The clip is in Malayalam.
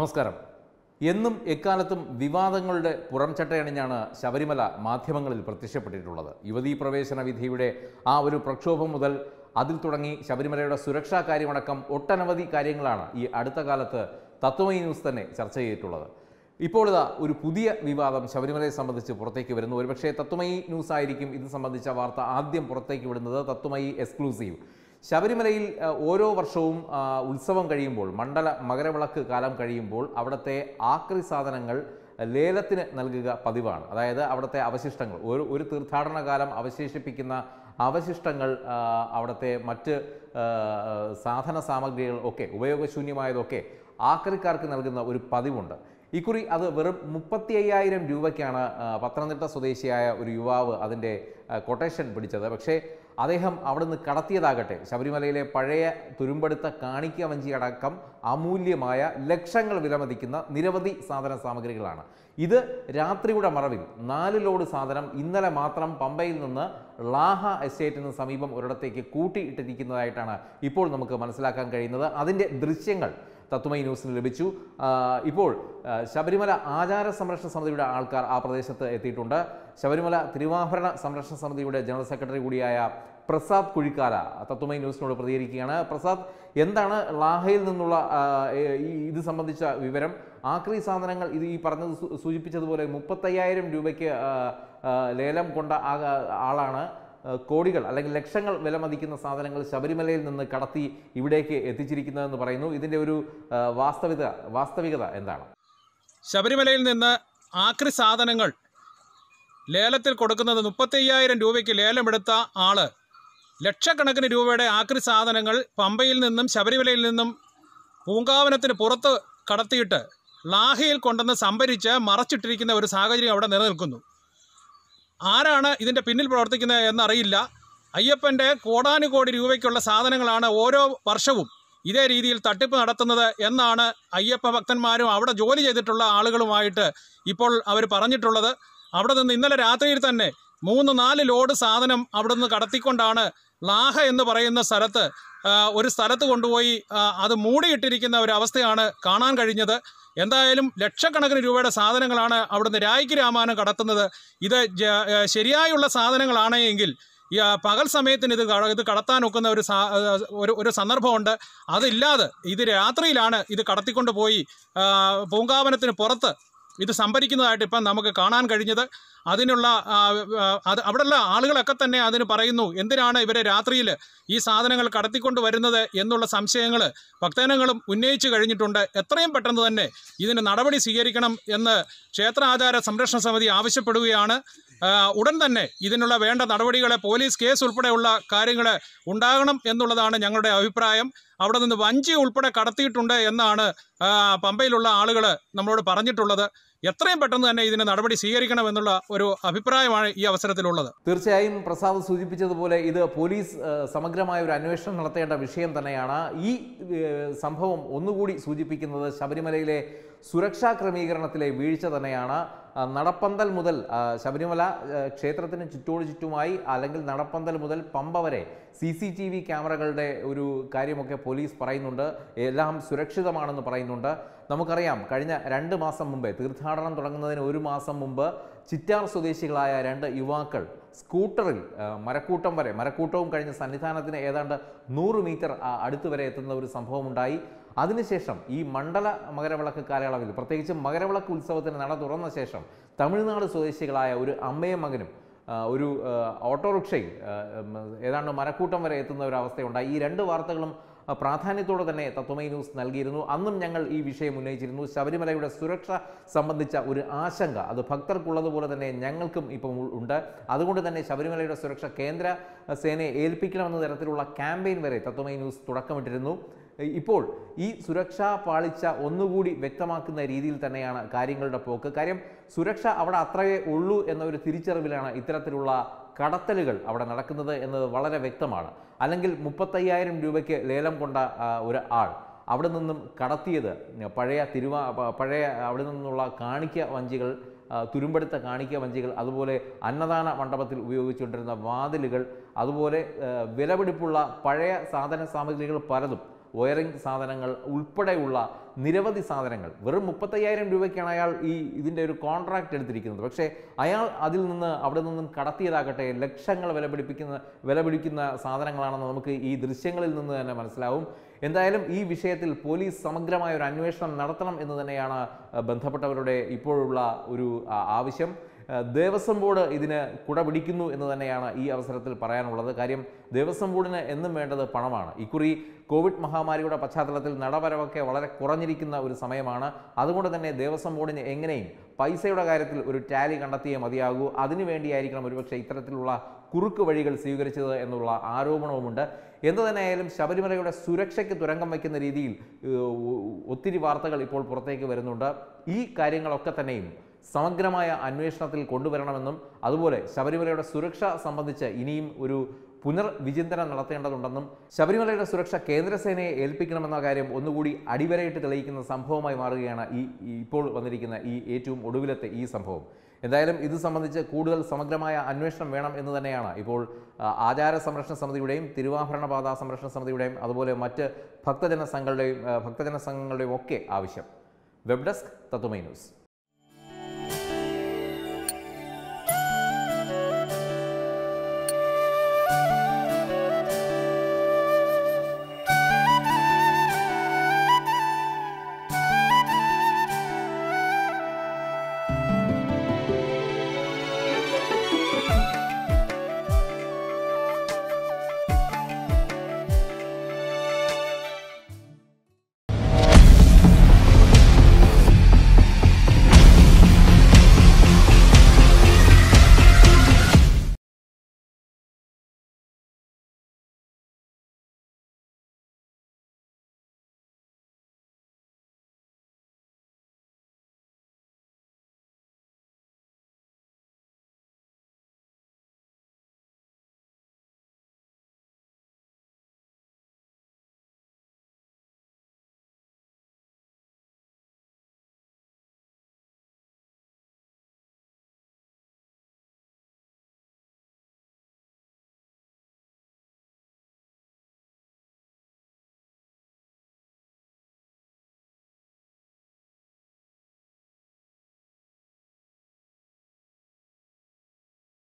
നമസ്കാരം എന്നും എക്കാലത്തും വിവാദങ്ങളുടെ ചട്ടയണിഞ്ഞാണ് ശബരിമല മാധ്യമങ്ങളിൽ പ്രത്യക്ഷപ്പെട്ടിട്ടുള്ളത് യുവതീ പ്രവേശന വിധിയുടെ ആ ഒരു പ്രക്ഷോഭം മുതൽ അതിൽ തുടങ്ങി ശബരിമലയുടെ സുരക്ഷാ കാര്യമടക്കം ഒട്ടനവധി കാര്യങ്ങളാണ് ഈ അടുത്ത കാലത്ത് തത്വമയി ന്യൂസ് തന്നെ ചർച്ച ചെയ്തിട്ടുള്ളത് ഇപ്പോഴിതാ ഒരു പുതിയ വിവാദം ശബരിമലയെ സംബന്ധിച്ച് പുറത്തേക്ക് വരുന്നു ഒരുപക്ഷേ തത്വമയി ന്യൂസ് ആയിരിക്കും ഇത് സംബന്ധിച്ച വാർത്ത ആദ്യം പുറത്തേക്ക് വിടുന്നത് തത്വമയി എക്സ്ക്ലൂസീവ് ശബരിമലയിൽ ഓരോ വർഷവും ഉത്സവം കഴിയുമ്പോൾ മണ്ഡല മകരവിളക്ക് കാലം കഴിയുമ്പോൾ അവിടുത്തെ ആക്രി സാധനങ്ങൾ ലേലത്തിന് നൽകുക പതിവാണ് അതായത് അവിടുത്തെ അവശിഷ്ടങ്ങൾ ഒരു ഒരു തീർത്ഥാടന കാലം അവശേഷിപ്പിക്കുന്ന അവശിഷ്ടങ്ങൾ അവിടുത്തെ മറ്റ് സാധന സാമഗ്രികൾ ഒക്കെ ഉപയോഗശൂന്യമായതൊക്കെ ആക്രിക്കാർക്ക് നൽകുന്ന ഒരു പതിവുണ്ട് ഇക്കുറി അത് വെറും മുപ്പത്തി അയ്യായിരം രൂപയ്ക്കാണ് പത്തനംതിട്ട സ്വദേശിയായ ഒരു യുവാവ് അതിൻ്റെ കൊട്ടേഷൻ പിടിച്ചത് പക്ഷേ അദ്ദേഹം നിന്ന് കടത്തിയതാകട്ടെ ശബരിമലയിലെ പഴയ തുരുമ്പെടുത്ത കാണിക്ക വഞ്ചി അടക്കം അമൂല്യമായ ലക്ഷങ്ങൾ വിലമതിക്കുന്ന നിരവധി സാധന സാമഗ്രികളാണ് ഇത് രാത്രിയുടെ മറവിൽ നാല് ലോഡ് സാധനം ഇന്നലെ മാത്രം പമ്പയിൽ നിന്ന് ലാഹ എസ്റ്റേറ്റിന് സമീപം ഒരിടത്തേക്ക് കൂട്ടിയിട്ടിരിക്കുന്നതായിട്ടാണ് ഇപ്പോൾ നമുക്ക് മനസ്സിലാക്കാൻ കഴിയുന്നത് അതിൻ്റെ ദൃശ്യങ്ങൾ തത്വമൈ ന്യൂസിന് ലഭിച്ചു ഇപ്പോൾ ശബരിമല ആചാര സംരക്ഷണ സമിതിയുടെ ആൾക്കാർ ആ പ്രദേശത്ത് എത്തിയിട്ടുണ്ട് ശബരിമല തിരുവാഭരണ സംരക്ഷണ സമിതിയുടെ ജനറൽ സെക്രട്ടറി കൂടിയായ പ്രസാദ് കുഴിക്കാല തത്വമൈ ന്യൂസിനോട് പ്രതികരിക്കുകയാണ് പ്രസാദ് എന്താണ് ലാഹയിൽ നിന്നുള്ള ഇത് സംബന്ധിച്ച വിവരം ആക്രി സാധനങ്ങൾ ഇത് ഈ പറഞ്ഞത് സൂചിപ്പിച്ചതുപോലെ മുപ്പത്തയ്യായിരം രൂപയ്ക്ക് ലേലം കൊണ്ട ആളാണ് കോടികൾ അല്ലെങ്കിൽ ലക്ഷങ്ങൾ വിലമതിക്കുന്ന സാധനങ്ങൾ ശബരിമലയിൽ നിന്ന് കടത്തി ഇവിടേക്ക് എത്തിച്ചിരിക്കുന്നതെന്ന് പറയുന്നു ഇതിൻ്റെ ഒരു വാസ്തവിക വാസ്തവികത എന്താണ് ശബരിമലയിൽ നിന്ന് ആക്രി സാധനങ്ങൾ ലേലത്തിൽ കൊടുക്കുന്നത് മുപ്പത്തയ്യായിരം രൂപയ്ക്ക് ലേലമെടുത്ത ആള് ലക്ഷക്കണക്കിന് രൂപയുടെ ആക്രി സാധനങ്ങൾ പമ്പയിൽ നിന്നും ശബരിമലയിൽ നിന്നും പൂങ്കാവനത്തിന് പുറത്ത് കടത്തിയിട്ട് ലാഹയിൽ കൊണ്ടുവന്ന് സംഭരിച്ച് മറച്ചിട്ടിരിക്കുന്ന ഒരു സാഹചര്യം അവിടെ നിലനിൽക്കുന്നു ആരാണ് ഇതിൻ്റെ പിന്നിൽ പ്രവർത്തിക്കുന്നത് എന്നറിയില്ല അയ്യപ്പൻ്റെ കോടാനുകോടി രൂപയ്ക്കുള്ള സാധനങ്ങളാണ് ഓരോ വർഷവും ഇതേ രീതിയിൽ തട്ടിപ്പ് നടത്തുന്നത് എന്നാണ് അയ്യപ്പ ഭക്തന്മാരും അവിടെ ജോലി ചെയ്തിട്ടുള്ള ആളുകളുമായിട്ട് ഇപ്പോൾ അവർ പറഞ്ഞിട്ടുള്ളത് അവിടെ നിന്ന് ഇന്നലെ രാത്രിയിൽ തന്നെ മൂന്ന് നാല് ലോഡ് സാധനം അവിടെ നിന്ന് കടത്തിക്കൊണ്ടാണ് ലാഹ എന്ന് പറയുന്ന സ്ഥലത്ത് ഒരു സ്ഥലത്ത് കൊണ്ടുപോയി അത് മൂടിയിട്ടിരിക്കുന്ന ഒരു അവസ്ഥയാണ് കാണാൻ കഴിഞ്ഞത് എന്തായാലും ലക്ഷക്കണക്കിന് രൂപയുടെ സാധനങ്ങളാണ് അവിടുന്ന് രായ്ക്ക് രാമാനം കടത്തുന്നത് ഇത് ശരിയായുള്ള സാധനങ്ങളാണെങ്കിൽ പകൽ സമയത്തിന് ഇത് ഇത് കടത്താൻ ഒക്കുന്ന ഒരു ഒരു ഒരു സന്ദർഭമുണ്ട് അതില്ലാതെ ഇത് രാത്രിയിലാണ് ഇത് കടത്തിക്കൊണ്ട് പോയി പൂങ്കാവനത്തിന് പുറത്ത് ഇത് സംഭരിക്കുന്നതായിട്ട് ഇപ്പം നമുക്ക് കാണാൻ കഴിഞ്ഞത് അതിനുള്ള അത് അവിടെയുള്ള ആളുകളൊക്കെ തന്നെ അതിന് പറയുന്നു എന്തിനാണ് ഇവരെ രാത്രിയിൽ ഈ സാധനങ്ങൾ കടത്തിക്കൊണ്ട് വരുന്നത് എന്നുള്ള സംശയങ്ങൾ ഭക്തജനങ്ങളും ഉന്നയിച്ചു കഴിഞ്ഞിട്ടുണ്ട് എത്രയും പെട്ടെന്ന് തന്നെ ഇതിന് നടപടി സ്വീകരിക്കണം എന്ന് ക്ഷേത്രാചാര സംരക്ഷണ സമിതി ആവശ്യപ്പെടുകയാണ് ഉടൻ തന്നെ ഇതിനുള്ള വേണ്ട നടപടികളെ പോലീസ് കേസ് ഉൾപ്പെടെയുള്ള കാര്യങ്ങൾ ഉണ്ടാകണം എന്നുള്ളതാണ് ഞങ്ങളുടെ അഭിപ്രായം അവിടെ നിന്ന് വഞ്ചി ഉൾപ്പെടെ കടത്തിയിട്ടുണ്ട് എന്നാണ് പമ്പയിലുള്ള ആളുകൾ നമ്മളോട് പറഞ്ഞിട്ടുള്ളത് എത്രയും പെട്ടെന്ന് തന്നെ ഇതിന് നടപടി സ്വീകരിക്കണമെന്നുള്ള ഒരു അഭിപ്രായമാണ് ഈ അവസരത്തിലുള്ളത് തീർച്ചയായും പ്രസാദ് സൂചിപ്പിച്ചതുപോലെ ഇത് പോലീസ് സമഗ്രമായ ഒരു അന്വേഷണം നടത്തേണ്ട വിഷയം തന്നെയാണ് ഈ സംഭവം ഒന്നുകൂടി സൂചിപ്പിക്കുന്നത് ശബരിമലയിലെ സുരക്ഷാ ക്രമീകരണത്തിലെ വീഴ്ച തന്നെയാണ് നടപ്പന്തൽ മുതൽ ശബരിമല ക്ഷേത്രത്തിന് ചുറ്റോട് ചുറ്റുമായി അല്ലെങ്കിൽ നടപ്പന്തൽ മുതൽ പമ്പ വരെ സി ക്യാമറകളുടെ ഒരു കാര്യമൊക്കെ പോലീസ് പറയുന്നുണ്ട് എല്ലാം സുരക്ഷിതമാണെന്ന് പറയുന്നുണ്ട് നമുക്കറിയാം കഴിഞ്ഞ രണ്ട് മാസം മുമ്പേ തീർത്ഥാടനം തുടങ്ങുന്നതിന് ഒരു മാസം മുമ്പ് ചിറ്റാർ സ്വദേശികളായ രണ്ട് യുവാക്കൾ സ്കൂട്ടറിൽ മരക്കൂട്ടം വരെ മരക്കൂട്ടവും കഴിഞ്ഞ സന്നിധാനത്തിന് ഏതാണ്ട് നൂറ് മീറ്റർ അടുത്ത് വരെ എത്തുന്ന ഒരു സംഭവമുണ്ടായി അതിനുശേഷം ഈ മണ്ഡല മകരവിളക്ക് കാലയളവിൽ പ്രത്യേകിച്ച് മകരവിളക്ക് ഉത്സവത്തിന് നട തുറന്ന ശേഷം തമിഴ്നാട് സ്വദേശികളായ ഒരു അമ്മയും മകനും ഒരു ഓട്ടോറിക്ഷയിൽ ഏതാണ്ട് മരക്കൂട്ടം വരെ എത്തുന്ന ഒരു അവസ്ഥയുണ്ടായി ഈ രണ്ട് വാർത്തകളും പ്രാധാന്യത്തോടെ തന്നെ തത്വമൈ ന്യൂസ് നൽകിയിരുന്നു അന്നും ഞങ്ങൾ ഈ വിഷയം ഉന്നയിച്ചിരുന്നു ശബരിമലയുടെ സുരക്ഷ സംബന്ധിച്ച ഒരു ആശങ്ക അത് ഭക്തർക്കുള്ളതുപോലെ തന്നെ ഞങ്ങൾക്കും ഇപ്പം ഉണ്ട് അതുകൊണ്ട് തന്നെ ശബരിമലയുടെ സുരക്ഷ കേന്ദ്ര സേനയെ ഏൽപ്പിക്കണമെന്ന തരത്തിലുള്ള ക്യാമ്പയിൻ വരെ തത്വമൈ ന്യൂസ് തുടക്കമിട്ടിരുന്നു ഇപ്പോൾ ഈ സുരക്ഷാ പാളിച്ച ഒന്നുകൂടി വ്യക്തമാക്കുന്ന രീതിയിൽ തന്നെയാണ് കാര്യങ്ങളുടെ പോക്ക് കാര്യം സുരക്ഷ അവിടെ അത്രയേ ഉള്ളൂ എന്ന ഒരു തിരിച്ചറിവിലാണ് ഇത്തരത്തിലുള്ള കടത്തലുകൾ അവിടെ നടക്കുന്നത് എന്നത് വളരെ വ്യക്തമാണ് അല്ലെങ്കിൽ മുപ്പത്തയ്യായിരം രൂപയ്ക്ക് ലേലം കൊണ്ട ഒരു ആൾ അവിടെ നിന്നും കടത്തിയത് പഴയ തിരുവാ പഴയ അവിടെ നിന്നുള്ള കാണിക്ക വഞ്ചികൾ തുരുമ്പെടുത്ത കാണിക്ക വഞ്ചികൾ അതുപോലെ അന്നദാന മണ്ഡപത്തിൽ ഉപയോഗിച്ചുകൊണ്ടിരുന്ന വാതിലുകൾ അതുപോലെ വിലപിടിപ്പുള്ള പഴയ സാധന സാമഗ്രികൾ പലതും വയറിംഗ് സാധനങ്ങൾ ഉൾപ്പെടെയുള്ള നിരവധി സാധനങ്ങൾ വെറും മുപ്പത്തയ്യായിരം രൂപയ്ക്കാണ് അയാൾ ഈ ഇതിൻ്റെ ഒരു കോൺട്രാക്റ്റ് എടുത്തിരിക്കുന്നത് പക്ഷേ അയാൾ അതിൽ നിന്ന് അവിടെ നിന്നും കടത്തിയതാകട്ടെ ലക്ഷങ്ങൾ വില പിടിപ്പിക്കുന്ന വില പിടിക്കുന്ന സാധനങ്ങളാണെന്ന് നമുക്ക് ഈ ദൃശ്യങ്ങളിൽ നിന്ന് തന്നെ മനസ്സിലാവും എന്തായാലും ഈ വിഷയത്തിൽ പോലീസ് സമഗ്രമായ ഒരു അന്വേഷണം നടത്തണം എന്ന് തന്നെയാണ് ബന്ധപ്പെട്ടവരുടെ ഇപ്പോഴുള്ള ഒരു ആവശ്യം ദേവസ്വം ബോർഡ് ഇതിന് കുട പിടിക്കുന്നു എന്ന് തന്നെയാണ് ഈ അവസരത്തിൽ പറയാനുള്ളത് കാര്യം ദേവസ്വം ബോർഡിന് എന്നും വേണ്ടത് പണമാണ് ഇക്കുറി കോവിഡ് മഹാമാരിയുടെ പശ്ചാത്തലത്തിൽ നടവരവൊക്കെ വളരെ കുറഞ്ഞിരിക്കുന്ന ഒരു സമയമാണ് അതുകൊണ്ട് തന്നെ ദേവസ്വം ബോർഡിന് എങ്ങനെയും പൈസയുടെ കാര്യത്തിൽ ഒരു ടാലി കണ്ടെത്തിയേ മതിയാകൂ അതിനുവേണ്ടിയായിരിക്കണം ഒരുപക്ഷെ ഇത്തരത്തിലുള്ള കുറുക്ക് വഴികൾ സ്വീകരിച്ചത് എന്നുള്ള ആരോപണവുമുണ്ട് എന്തു തന്നെയായാലും ശബരിമലയുടെ സുരക്ഷയ്ക്ക് തുരങ്കം വയ്ക്കുന്ന രീതിയിൽ ഒത്തിരി വാർത്തകൾ ഇപ്പോൾ പുറത്തേക്ക് വരുന്നുണ്ട് ഈ കാര്യങ്ങളൊക്കെ തന്നെയും സമഗ്രമായ അന്വേഷണത്തിൽ കൊണ്ടുവരണമെന്നും അതുപോലെ ശബരിമലയുടെ സുരക്ഷ സംബന്ധിച്ച് ഇനിയും ഒരു പുനർവിചിന്തനം നടത്തേണ്ടതുണ്ടെന്നും ശബരിമലയുടെ സുരക്ഷ കേന്ദ്രസേനയെ ഏൽപ്പിക്കണമെന്ന കാര്യം ഒന്നുകൂടി അടിവരയിട്ട് തെളിയിക്കുന്ന സംഭവമായി മാറുകയാണ് ഈ ഇപ്പോൾ വന്നിരിക്കുന്ന ഈ ഏറ്റവും ഒടുവിലത്തെ ഈ സംഭവം എന്തായാലും ഇത് സംബന്ധിച്ച് കൂടുതൽ സമഗ്രമായ അന്വേഷണം വേണം എന്ന് തന്നെയാണ് ഇപ്പോൾ ആചാര സംരക്ഷണ സമിതിയുടെയും പാതാ സംരക്ഷണ സമിതിയുടെയും അതുപോലെ മറ്റ് ഭക്തജന സംഘങ്ങളുടെയും ഭക്തജന സംഘങ്ങളുടെയും ഒക്കെ ആവശ്യം വെബ് ഡെസ്ക് തത്തുമൈ ന്യൂസ്